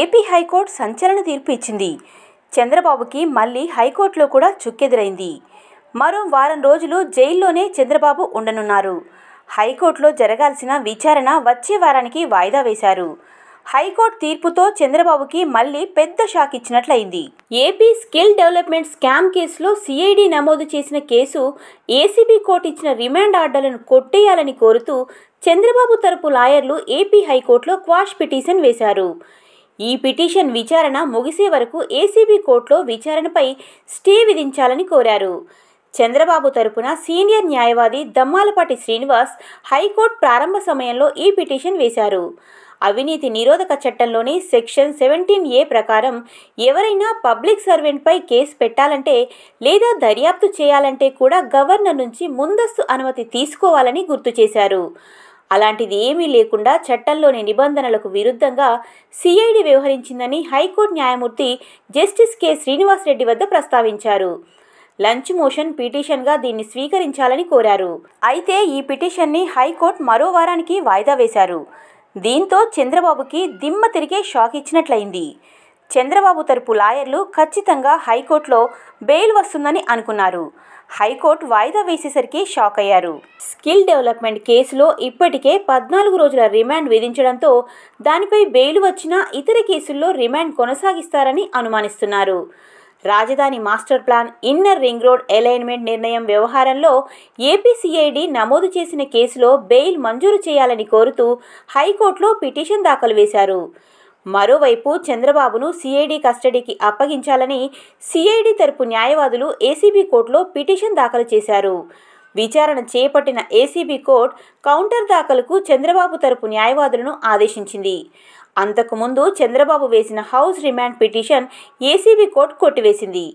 AP high court సంచలన తీర్పు ఇచ్చింది చంద్రబాబుకి మళ్ళీ హైకోర్టులో కూడా చుక్కెదురైంది మరో వారం రోజులు జైల్లోనే చంద్రబాబు ఉండనున్నారు హైకోర్టులో జరగాల్సిన విచారణ వచ్చే వారానికి వాయిదా వేశారు హైకోర్టు తీర్పుతో చంద్రబాబుకి మళ్ళీ పెద్ద షాక్ ఇచ్చినట్లయింది ఏపీ స్కిల్ డెవలప్మెంట్ స్కామ్ కేసులో సిఐడి నమోదు చేసిన కేసు ఏసీబీ కోర్టు ఇచ్చిన రిమాండ్ ఆర్డర్లను కొట్టేయాలని కోరుతూ చంద్రబాబు తరపు లాయర్లు ఏపీ హైకోర్టులో క్వాష్ పిటిషన్ వేశారు ఈ పిటిషన్ విచారణ ముగిసే వరకు ఏసీబీ కోర్టులో విచారణపై స్టే విధించాలని కోరారు చంద్రబాబు తరపున సీనియర్ న్యాయవాది దమ్మాలపాటి శ్రీనివాస్ హైకోర్టు ప్రారంభ సమయంలో ఈ పిటిషన్ వేశారు అవినీతి నిరోధక చట్టంలోని సెక్షన్ సెవెంటీన్ ఏ ప్రకారం ఎవరైనా పబ్లిక్ సర్వెంట్పై కేసు పెట్టాలంటే లేదా దర్యాప్తు చేయాలంటే కూడా గవర్నర్ నుంచి ముందస్తు అనుమతి తీసుకోవాలని గుర్తు చేశారు అలాంటిది ఏమీ లేకుండా చట్టంలోని నిబంధనలకు విరుద్ధంగా సిఐడి వ్యవహరించిందని హైకోర్టు న్యాయమూర్తి జస్టిస్ కె శ్రీనివాసరెడ్డి వద్ద ప్రస్తావించారు లంచ్ మోషన్ పిటిషన్గా దీన్ని స్వీకరించాలని కోరారు అయితే ఈ పిటిషన్ని హైకోర్టు మరో వారానికి వాయిదా వేశారు దీంతో చంద్రబాబుకి దిమ్మ తిరిగే షాక్ ఇచ్చినట్లయింది చంద్రబాబు తరపు లాయర్లు ఖచ్చితంగా హైకోర్టులో బెయిల్ వస్తుందని అనుకున్నారు హైకోర్టు వాయిదా వేసేసరికి షాక్ అయ్యారు స్కిల్ డెవలప్మెంట్ కేసులో ఇప్పటికే పద్నాలుగు రోజుల రిమాండ్ విధించడంతో దానిపై బెయిల్ వచ్చిన ఇతర కేసుల్లో రిమాండ్ కొనసాగిస్తారని అనుమానిస్తున్నారు రాజధాని master plan inner ring road alignment నిర్ణయం వ్యవహారంలో ఏపీసీఐడి నమోదు చేసిన కేసులో బెయిల్ మంజూరు చేయాలని కోరుతూ హైకోర్టులో పిటిషన్ దాఖలు వేశారు మరోవైపు చంద్రబాబును సిఐడి కస్టడీకి అప్పగించాలని సిఐడి తరపు న్యాయవాదులు ఏసీబీ కోర్టులో పిటిషన్ దాఖలు చేశారు విచారణ చేపట్టిన ఏసీబీ కోర్టు కౌంటర్ దాఖలకు చంద్రబాబు తరపు న్యాయవాదులను ఆదేశించింది అంతకుముందు చంద్రబాబు వేసిన house remand petition ACB court కొట్టివేసింది